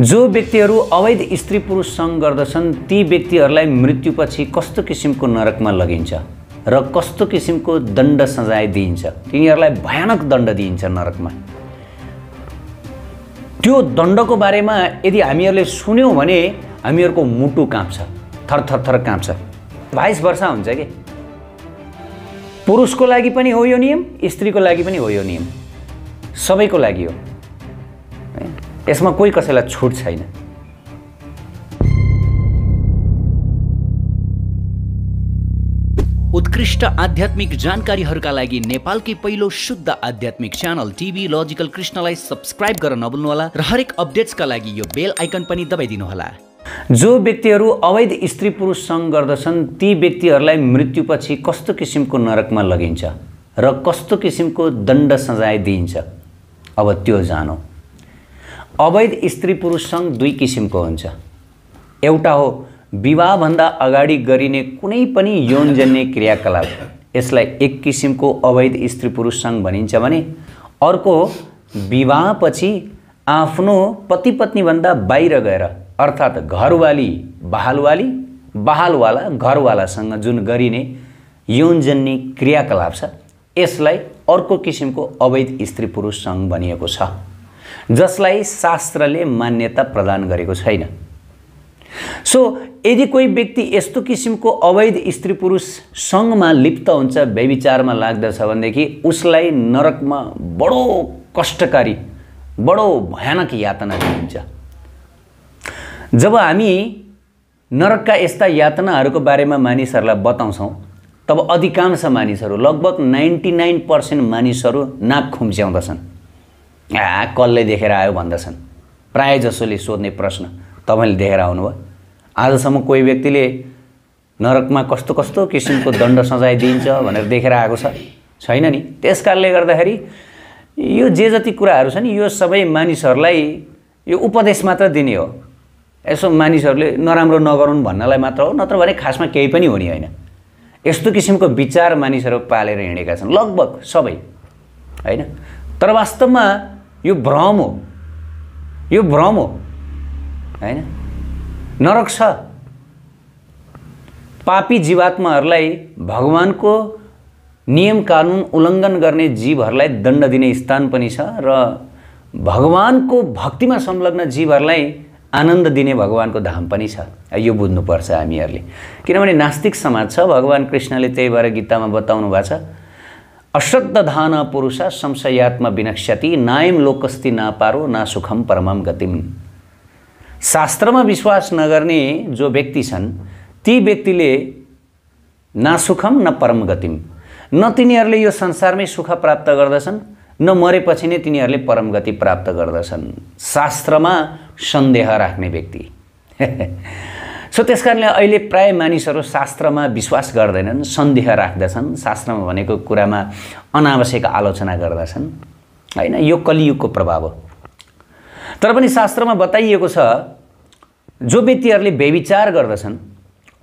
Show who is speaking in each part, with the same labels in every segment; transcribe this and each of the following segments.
Speaker 1: जो व्यक्तिहरू अवैध स्त्री पुरुष सङ्घ गर्दछन् ती व्यक्तिहरूलाई मृत्युपछि कस्तो किसिमको नरकमा लगिन्छ र कस्तो किसिमको दण्ड सजाय दिइन्छ तिनीहरूलाई भयानक दण्ड दिइन्छ नरकमा त्यो दण्डको बारेमा यदि हामीहरूले सुन्यौँ भने हामीहरूको मुटु काँप्छ थरथर थर काँप्छ बाइस वर्ष हुन्छ कि पुरुषको लागि पनि हो यो नियम स्त्रीको लागि पनि हो यो नियम सबैको लागि हो यसमा कोही कसैलाई छुट छैन उत्कृष्ट आध्यात्मिक जानकारीहरूका लागि नेपालकै पहिलो शुद्ध आध्यात्मिक च्यानल टिभी लजिकल कृष्णलाई सब्सक्राइब गर्न नभुल्नुहोला र हरेक अपडेट्सका लागि यो बेल आइकन पनि दबाइदिनुहोला जो व्यक्तिहरू अवैध स्त्री पुरुष सङ्घ गर्दछन् ती व्यक्तिहरूलाई मृत्युपछि कस्तो किसिमको नरकमा लगिन्छ र कस्तो किसिमको दण्ड सजाय दिइन्छ अब त्यो जानौँ अवैध स्त्री पुरुष सङ्घ दुई किसिमको हुन्छ एउटा हो विवाहभन्दा अगाडि गरिने कुनै पनि यौनजन्य क्रियाकलाप यसलाई एक किसिमको अवैध स्त्री पुरुष सङ्घ भनिन्छ भने अर्को विवाहपछि आफ्नो पति पत्नीभन्दा बाहिर गएर अर्थात् घरवाली बहालवाली बहालवाला घरवालासँग जुन गरिने यौनजन्य क्रियाकलाप छ यसलाई अर्को किसिमको अवैध स्त्री पुरुष सङ्घ भनिएको छ जसलाई शास्त्रले मान्यता प्रदान गरेको छैन सो यदि कोही व्यक्ति यस्तो किसिमको अवैध स्त्री पुरुष सङ्घमा लिप्त हुन्छ व्यविचारमा लाग्दछ भनेदेखि उसलाई नरकमा बडो कष्टकारी बडो भयानक यातना दिइन्छ जब हामी नरकका यस्ता यातनाहरूको बारेमा मानिसहरूलाई बताउँछौँ तब अधिकांश मानिसहरू लगभग नाइन्टी नाइन पर्सेन्ट मानिसहरू नाक खुम्च्याउँदछन् आ कसले देखेर आयो भन्दछन् प्राय जसोले सोध्ने प्रश्न तपाईँले देखेर आउनुभयो आजसम्म कोही व्यक्तिले नरकमा कस्तो कस्तो किसिमको दण्ड सजाय दिइन्छ भनेर देखेर आएको छ छैन नि त्यस कारणले गर्दाखेरि यो जे जति कुराहरू नि यो सबै मानिसहरूलाई यो उपदेश मात्र दिने हो यसो मानिसहरूले नराम्रो नगरौँ भन्नलाई मात्र हो नत्र भने खासमा केही पनि हो नि होइन यस्तो किसिमको विचार मानिसहरू पालेर हिँडेका छन् लगभग सबै होइन तर वास्तवमा यो भ्रम हो यो भ्रम हो होइन नरक छ पापी जीवात्माहरूलाई भगवान्को नियम कानुन उल्लङ्घन गर्ने जीवहरूलाई दण्ड दिने स्थान पनि छ र भगवान्को भक्तिमा संलग्न जीवहरूलाई आनन्द दिने भगवान्को धाम पनि छ यो बुझ्नुपर्छ हामीहरूले किनभने नास्तिक समाज छ भगवान् कृष्णले त्यही भएर गीतामा बताउनु भएको छ अश्रद्ध धान पुरुष संशयात्मा विनक्षति नायम लोकस्ति नापारो ना सुखम परमम गतिम शास्त्रमा विश्वास नगर्ने जो व्यक्ति छन् ती व्यक्तिले न सुखम न परम गतिम न तिनीहरूले यो संसारमै सुख प्राप्त गर्दछन् न मरेपछि नै तिनीहरूले परम गति प्राप्त गर्दछन् शास्त्रमा सन्देह राख्ने व्यक्ति सो त्यस कारणले अहिले प्राय मानिसहरू शास्त्रमा विश्वास गर्दैनन् सन्देह राख्दछन् शास्त्रमा भनेको कुरामा अनावश्यक आलोचना गर्दछन् होइन यो कलियुगको प्रभाव हो तर पनि शास्त्रमा बताइएको छ जो व्यक्तिहरूले व्यविचार गर्दछन्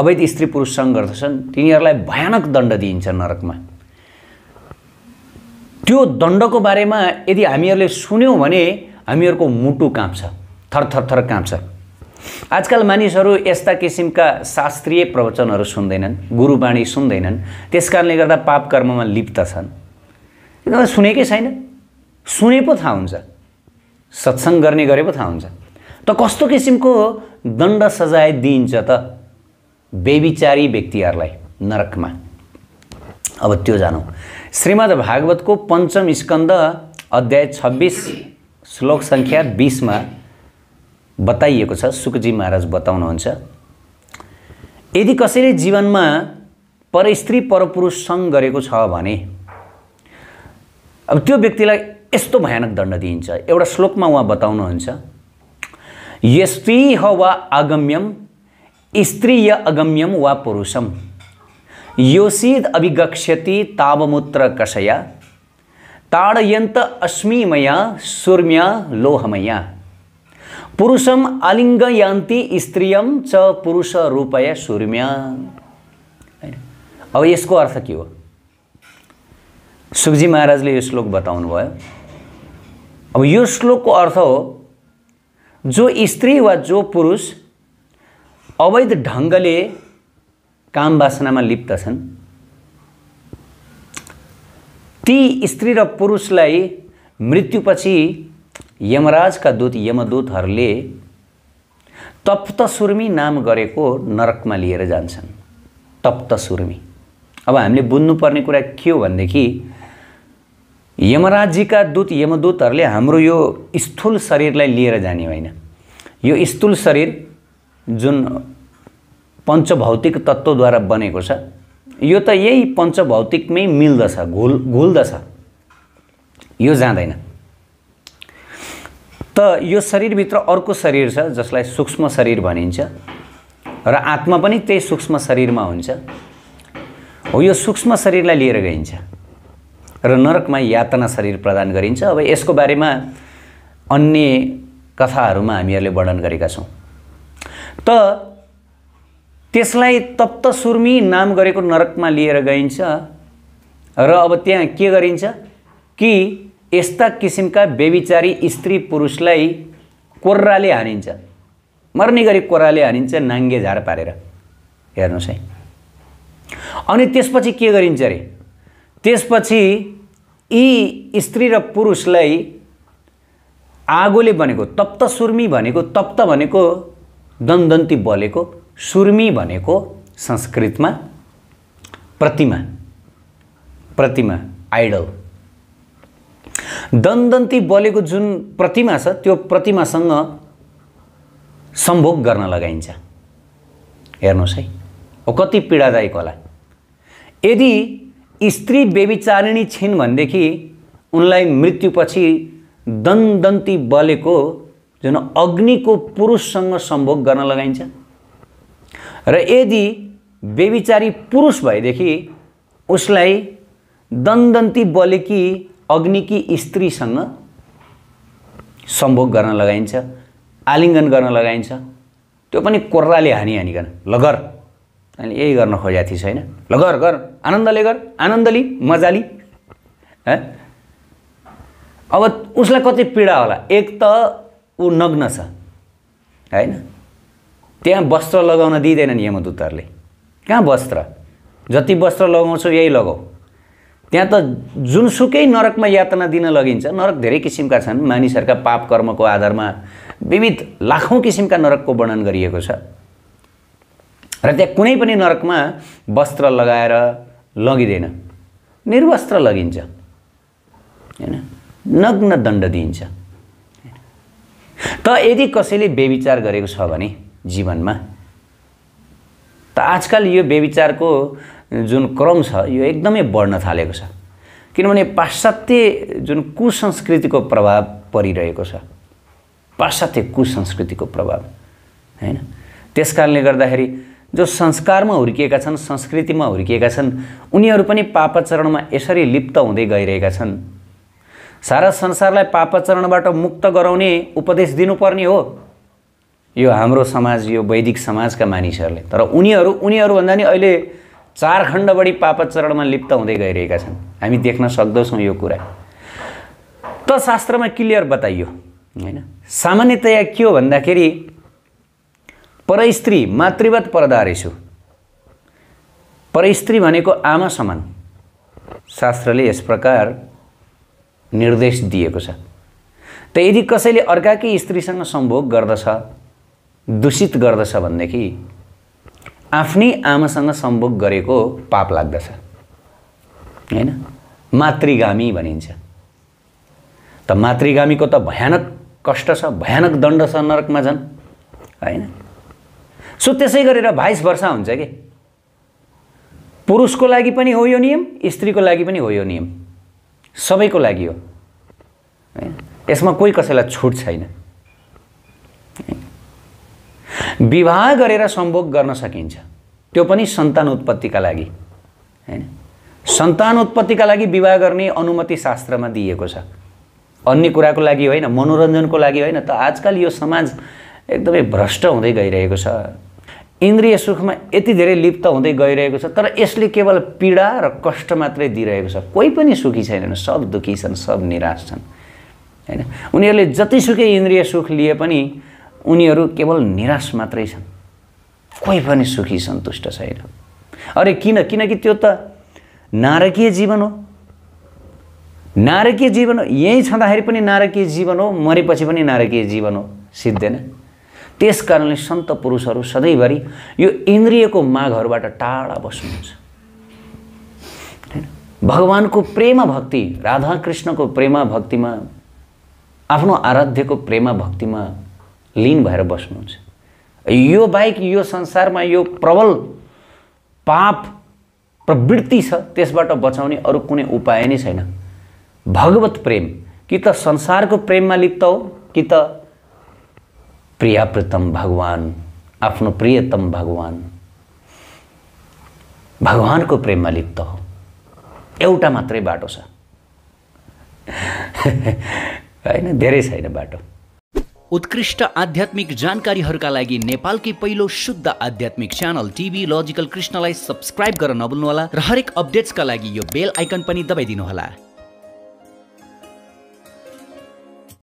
Speaker 1: अवैध स्त्री पुरुषसँग गर्दछन् तिनीहरूलाई भयानक दण्ड दिइन्छ नरकमा त्यो दण्डको बारेमा यदि हामीहरूले सुन्यौँ भने हामीहरूको मुटु काँप्छ थरथर थर काँप्छ आजकल मानिसहरू यस्ता किसिमका शास्त्रीय प्रवचनहरू सुन्दैनन् गुरुवाणी सुन्दैनन् त्यस कारणले गर्दा पाप कर्ममा लिप्त छन् एकदमै सुनेकै छैन सुने पो थाहा हुन्छ सत्सङ्ग गर्ने गरे पो थाहा हुन्छ त कस्तो किसिमको दण्ड सजाय दिइन्छ त बेविचारी व्यक्तिहरूलाई नरकमा अब त्यो जानौँ श्रीमद् भागवतको पञ्चम स्कन्द अध्याय छब्बिस श्लोक सङ्ख्या बिसमा बताइएको छ सुखजी महाराज बताउनुहुन्छ यदि कसैले जीवनमा परस्त्री परपुरुष सङ्घ गरेको छ भने अब त्यो व्यक्तिलाई यस्तो भयानक दण्ड दिइन्छ एउटा श्लोकमा उहाँ बताउनुहुन्छ यस्त्री ह वा आगम्यम स्त्रीय अगम्यम वा पुरुषम योसिद अभिगक्ष्यति तावमुत्र कषया ताडयन्त अस्मिमया सुर्म्या लोहमया पुरुषम आलिङ्ग यान्ति स्त्रियम च पुरुष रूपय सुर्म्यान अब यसको अर्थ के हो सुखजी महाराजले यो श्लोक बताउनु भयो अब यो श्लोकको अर्थ हो जो स्त्री वा जो पुरुष अवैध ढङ्गले काम बासनामा लिप्त छन् ती स्त्री र पुरुषलाई मृत्युपछि यमराजका दूत यमदूतहरूले तप्तसुर्मी नाम गरेको नरकमा लिएर जान्छन् तप्त तप्तसुर्मी अब हामीले बुझ्नुपर्ने कुरा के हो भनेदेखि यमराजजीका दूत यमदूतहरूले हाम्रो यो स्थूल शरीरलाई लिएर जाने होइन यो स्थूल शरीर जुन पञ्चभौतिक तत्त्वद्वारा बनेको छ यो त यही पञ्चभौतिकमै मिल्दछ घुल घुल्दछ यो जाँदैन त यो शरीरभित्र अर्को शरीर छ जसलाई सूक्ष्म शरीर भनिन्छ र आत्मा पनि त्यही सूक्ष्म शरीरमा हुन्छ हो यो सूक्ष्म शरीरलाई लिएर गइन्छ र नरकमा यातना शरीर प्रदान गरिन्छ अब यसको बारेमा अन्य कथाहरूमा हामीहरूले वर्णन गरेका छौँ त त्यसलाई तप्त सुर्मी नाम गरेको नरकमा लिएर गइन्छ र अब त्यहाँ के गरिन्छ कि यस्ता किसिमका बेविचारी स्त्री पुरुषलाई कोर्राले हानिन्छ मर्ने गरी कोराले हानिन्छ नाङ्गे झार पारेर हेर्नुहोस् है अनि त्यसपछि के गरिन्छ अरे त्यसपछि यी स्त्री र पुरुषलाई आगोले बनेको तप्त सुर्मी भनेको तप्त भनेको दन्दन्ती बलेको सुर्मी भनेको संस्कृतमा प्रतिमा प्रतिमा आइडल दन्दन्ती बलेको जुन प्रतिमा छ त्यो प्रतिमासँग सम्भोग गर्न लगाइन्छ हेर्नुहोस् है अब कति पीडादायक होला यदि स्त्री बेविचारिणी छिन् भनेदेखि उनलाई मृत्युपछि दन्दन्ती बलेको जुन अग्निको पुरुषसँग सम्भोग गर्न लगाइन्छ र यदि बेबिचारी पुरुष भएदेखि उसलाई दन्दन्ती बलेकी अग्निकी स्त्रीसँग सम्भोग गर्न लगाइन्छ आलिङ्गन गर्न लगाइन्छ त्यो पनि कोर्राले हानी हानिकन लगर अनि यही गर्न खोजेको थिएछ होइन लगर गर आनन्दले गर आनन्दली मजाली अब उसलाई कति पीडा होला एक त ऊ नग्न छ होइन त्यहाँ वस्त्र लगाउन दिँदैनन् यमदूतहरूले कहाँ वस्त्र जति वस्त्र लगाउँछौ यही लगाऊ त्यहाँ त जुनसुकै नरकमा यातना दिन लगिन्छ नरक धेरै किसिमका छन् मानिसहरूका पाप कर्मको आधारमा विविध लाखौँ किसिमका नरकको वर्णन गरिएको छ र त्यहाँ कुनै पनि नरकमा वस्त्र लगाएर लगिँदैन निर्वस्त्र लगिन्छ होइन नग्न दण्ड दिइन्छ त यदि कसैले बेविचार गरेको छ भने जीवनमा त आजकल यो बेविचारको जुन क्रम छ यो एकदमै बढ्न थालेको छ किनभने पाश्चात्य जुन कुसंस्कृतिको प्रभाव परिरहेको छ पाश्चात्य कुसंस्कृतिको प्रभाव होइन त्यस कारणले गर्दाखेरि जो संस्कारमा हुर्किएका छन् संस्कृतिमा हुर्किएका छन् उनीहरू पनि पापचरणमा यसरी लिप्त हुँदै गइरहेका छन् सारा संसारलाई पापचरणबाट मुक्त गराउने उपदेश दिनुपर्ने हो यो हाम्रो समाज यो वैदिक समाजका मानिसहरूले तर उनीहरू उनीहरूभन्दा नि अहिले चार खण्ड बढी चरणमा लिप्त हुँदै गइरहेका छन् हामी देख्न सक्दछौँ यो कुरा त शास्त्रमा क्लियर बताइयो होइन सामान्यतया के हो भन्दाखेरि परस्त्री मातृवत परदारेसु परस्त्री भनेको आमा समान शास्त्रले यस प्रकार निर्देश दिएको छ त यदि कसैले अर्काकै स्त्रीसँग सम्भोग गर्दछ दूषित गर्दछ भनेदेखि आफ्नै आमासँग सम्भोग गरेको पाप लाग्दछ होइन मातृगामी भनिन्छ त मातृगामीको त भयानक कष्ट छ भयानक दण्ड छ नरकमा झन् होइन सो त्यसै गरेर बाइस वर्ष हुन्छ कि पुरुषको लागि पनि हो यो नियम स्त्रीको लागि पनि हो यो नियम सबैको लागि हो होइन यसमा कोही कसैलाई छुट छैन विवाह गरेर सम्भोग गर्न सकिन्छ त्यो पनि सन्तान उत्पत्तिका लागि होइन सन्तान उत्पत्तिका लागि विवाह गर्ने अनुमति शास्त्रमा दिएको छ अन्य कुराको लागि होइन मनोरञ्जनको लागि होइन त आजकल यो समाज एकदमै भ्रष्ट हुँदै गइरहेको छ इन्द्रिय सुखमा यति धेरै लिप्त हुँदै गइरहेको छ तर यसले केवल पीडा र कष्ट मात्रै दिइरहेको छ कोही पनि सुखी छैनन् सब दुखी छन् सब निराश छन् होइन उनीहरूले जतिसुकै इन्द्रिय सुख लिए पनि उनीहरू केवल निराश मात्रै छन् कोही पनि सुखी सन्तुष्ट छैन अरे किन किनकि त्यो त नारकीय जीवन हो नारकीय जीवन हो यहीँ छँदाखेरि पनि नारकीय जीवन हो मरेपछि पनि नारकीय जीवन हो सिद्धेन त्यस कारणले सन्त पुरुषहरू सधैँभरि यो इन्द्रियको मागहरूबाट टाढा बस्नुहुन्छ होइन भगवान्को प्रेम भक्ति राधाकृष्णको प्रेम भक्तिमा आफ्नो आराध्यको प्रेम भक्तिमा लिन भएर बस्नुहुन्छ यो बाहेक यो संसारमा यो प्रबल पाप प्रवृत्ति छ त्यसबाट बचाउने अरू कुनै उपाय नै छैन भगवत प्रेम कि त संसारको प्रेममा लिप्त हो कि त प्रियाप्रितम भगवान् आफ्नो प्रियतम भगवान् भगवान्को प्रेममा लिप्त हो एउटा मात्रै बाटो छ होइन धेरै छैन बाटो उत्कृष्ट आध्यात्मिक जानकारीहरूका लागि नेपालकै पहिलो शुद्ध आध्यात्मिक च्यानल टिभी लजिकल कृष्णलाई सब्सक्राइब गर्न नभुल्नुहोला र हरेक अपडेट्सका लागि यो बेल आइकन पनि दबाइदिनुहोला